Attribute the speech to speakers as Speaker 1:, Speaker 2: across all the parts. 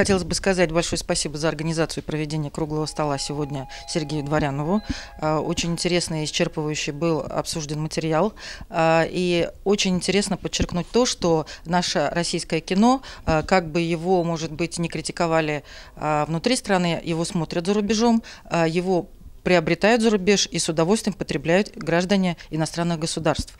Speaker 1: хотелось бы сказать большое спасибо за организацию и проведение круглого стола сегодня Сергею Дворянову. Э, очень интересный и исчерпывающий был обсужден материал. Э, и очень интересно подчеркнуть то, что наше российское кино, э, как бы его, может быть, не критиковали внутри страны, его смотрят за рубежом, его приобретают за рубеж и с удовольствием потребляют граждане иностранных государств.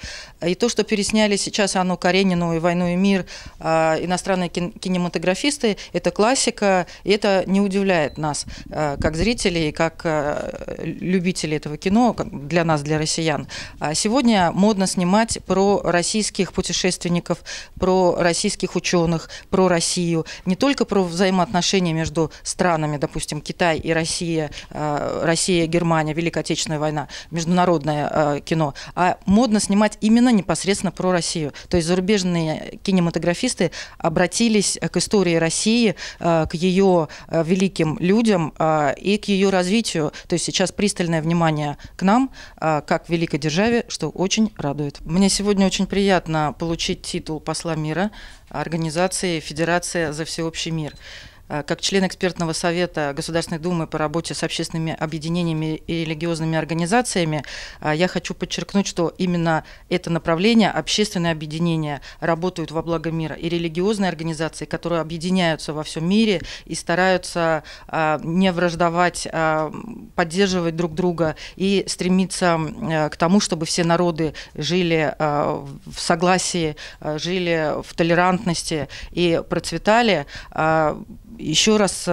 Speaker 1: И то, что пересняли сейчас Анну Каренину и «Войну и мир» а, иностранные кинематографисты, это классика, и это не удивляет нас, а, как зрителей, как а, любителей этого кино, для нас, для россиян. Сегодня модно снимать про российских путешественников, про российских ученых, про Россию, не только про взаимоотношения между странами, допустим, Китай и Россия, Россия Германия, Великая Отечественная война, международное э, кино, а модно снимать именно непосредственно про Россию. То есть зарубежные кинематографисты обратились э, к истории России, э, к ее э, великим людям э, и к ее развитию. То есть сейчас пристальное внимание к нам, э, как великой державе, что очень радует. Мне сегодня очень приятно получить титул посла мира организации Федерация за всеобщий мир. Э, как член экспертного совета Государственной Думы по работе с общественными объединениями и религиозными организациями, э, я хочу подчеркнуть, что именно это направление, общественные объединения, работают во благо мира. И религиозные организации, которые объединяются во всем мире и стараются э, не враждовать поддерживать друг друга и стремиться э, к тому, чтобы все народы жили э, в согласии, э, жили в толерантности и процветали. А, еще раз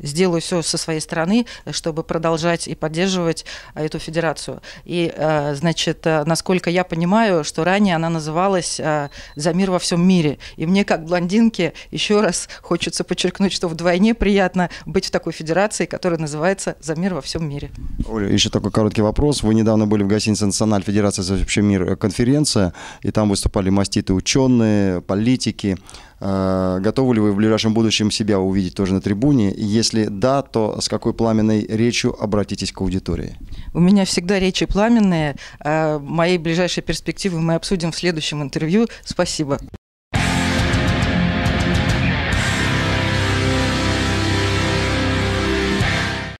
Speaker 1: сделаю все со своей стороны, чтобы продолжать и поддерживать эту федерацию. И, значит, насколько я понимаю, что ранее она называлась «За мир во всем мире». И мне, как блондинке, еще раз хочется подчеркнуть, что вдвойне приятно быть в такой федерации, которая называется «За мир дизайнер во всем мире.
Speaker 2: Оля, еще такой короткий вопрос. Вы недавно были в гостинице «Националь Федерация за вообще мир» э, конференция, и там выступали маститы ученые, политики. Э, готовы ли вы в ближайшем будущем себя увидеть тоже на трибуне? Если да, то с какой пламенной речью обратитесь к аудитории?
Speaker 1: У меня всегда речи пламенные. Э, мои ближайшие перспективы мы обсудим в следующем интервью. Спасибо.